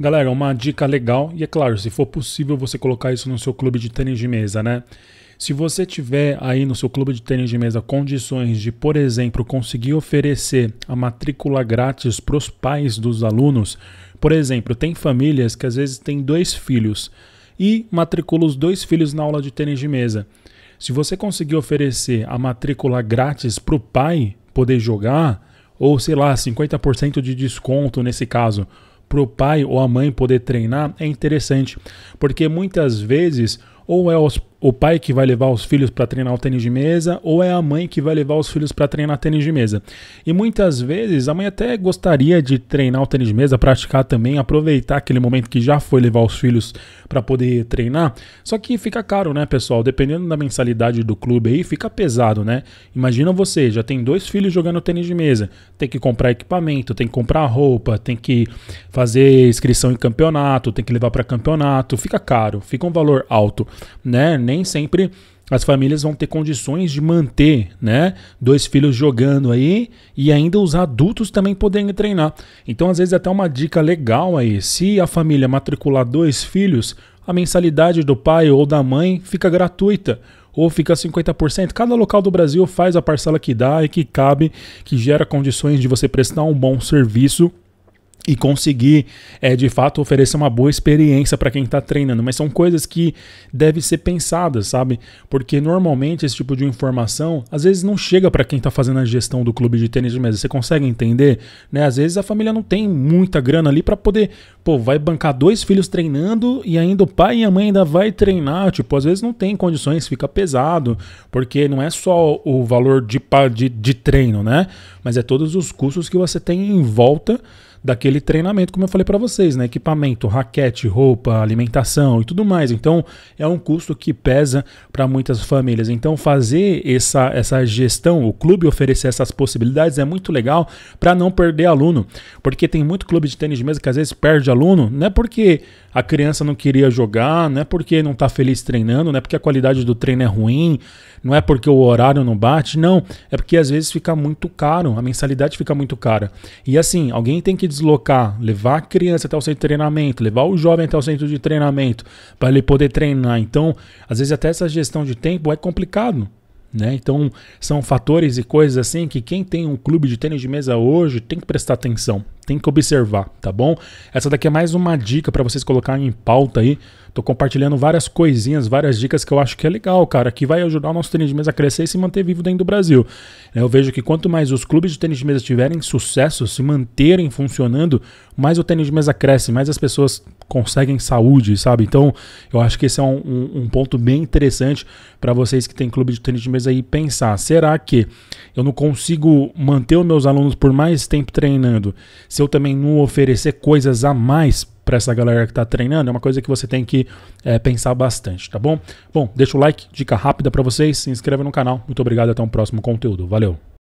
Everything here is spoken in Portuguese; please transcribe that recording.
Galera, uma dica legal, e é claro, se for possível você colocar isso no seu clube de tênis de mesa, né? Se você tiver aí no seu clube de tênis de mesa condições de, por exemplo, conseguir oferecer a matrícula grátis para os pais dos alunos, por exemplo, tem famílias que às vezes têm dois filhos e matricula os dois filhos na aula de tênis de mesa. Se você conseguir oferecer a matrícula grátis para o pai poder jogar, ou sei lá, 50% de desconto nesse caso, para o pai ou a mãe poder treinar é interessante, porque muitas vezes ou é os, o pai que vai levar os filhos para treinar o tênis de mesa, ou é a mãe que vai levar os filhos para treinar tênis de mesa. E muitas vezes a mãe até gostaria de treinar o tênis de mesa, praticar também, aproveitar aquele momento que já foi levar os filhos para poder treinar. Só que fica caro, né, pessoal? Dependendo da mensalidade do clube aí, fica pesado, né? Imagina você, já tem dois filhos jogando tênis de mesa, tem que comprar equipamento, tem que comprar roupa, tem que fazer inscrição em campeonato, tem que levar para campeonato, fica caro, fica um valor alto né? Nem sempre as famílias vão ter condições de manter, né, dois filhos jogando aí e ainda os adultos também poderem treinar. Então, às vezes é até uma dica legal aí, se a família matricular dois filhos, a mensalidade do pai ou da mãe fica gratuita ou fica 50%. Cada local do Brasil faz a parcela que dá e que cabe, que gera condições de você prestar um bom serviço e conseguir é, de fato oferecer uma boa experiência para quem está treinando. Mas são coisas que devem ser pensadas, sabe? Porque normalmente esse tipo de informação às vezes não chega para quem está fazendo a gestão do clube de tênis de mesa. Você consegue entender? Né? Às vezes a família não tem muita grana ali para poder, pô, vai bancar dois filhos treinando e ainda o pai e a mãe ainda vai treinar. Tipo, às vezes não tem condições, fica pesado, porque não é só o valor de, de, de treino, né? Mas é todos os custos que você tem em volta daquele treinamento, como eu falei para vocês, né? Equipamento, raquete, roupa, alimentação e tudo mais. Então, é um custo que pesa para muitas famílias. Então, fazer essa, essa gestão, o clube oferecer essas possibilidades é muito legal para não perder aluno, porque tem muito clube de tênis de mesa que às vezes perde aluno, não é porque a criança não queria jogar, não é porque não está feliz treinando, não é porque a qualidade do treino é ruim, não é porque o horário não bate, não, é porque às vezes fica muito caro, a mensalidade fica muito cara. E assim, alguém tem que deslocar, levar a criança até o centro de treinamento, levar o jovem até o centro de treinamento para ele poder treinar. Então, às vezes até essa gestão de tempo é complicado. Né? Então, são fatores e coisas assim que quem tem um clube de tênis de mesa hoje tem que prestar atenção, tem que observar, tá bom? Essa daqui é mais uma dica para vocês colocarem em pauta aí. Tô compartilhando várias coisinhas, várias dicas que eu acho que é legal, cara, que vai ajudar o nosso tênis de mesa a crescer e se manter vivo dentro do Brasil. É, eu vejo que quanto mais os clubes de tênis de mesa tiverem sucesso, se manterem funcionando, mais o tênis de mesa cresce, mais as pessoas conseguem saúde, sabe? Então, eu acho que esse é um, um, um ponto bem interessante para vocês que têm clube de tênis de mesa aí pensar: será que eu não consigo manter os meus alunos por mais tempo treinando? se eu também não oferecer coisas a mais para essa galera que está treinando, é uma coisa que você tem que é, pensar bastante, tá bom? Bom, deixa o like, dica rápida para vocês, se inscreva no canal. Muito obrigado, até um próximo conteúdo. Valeu!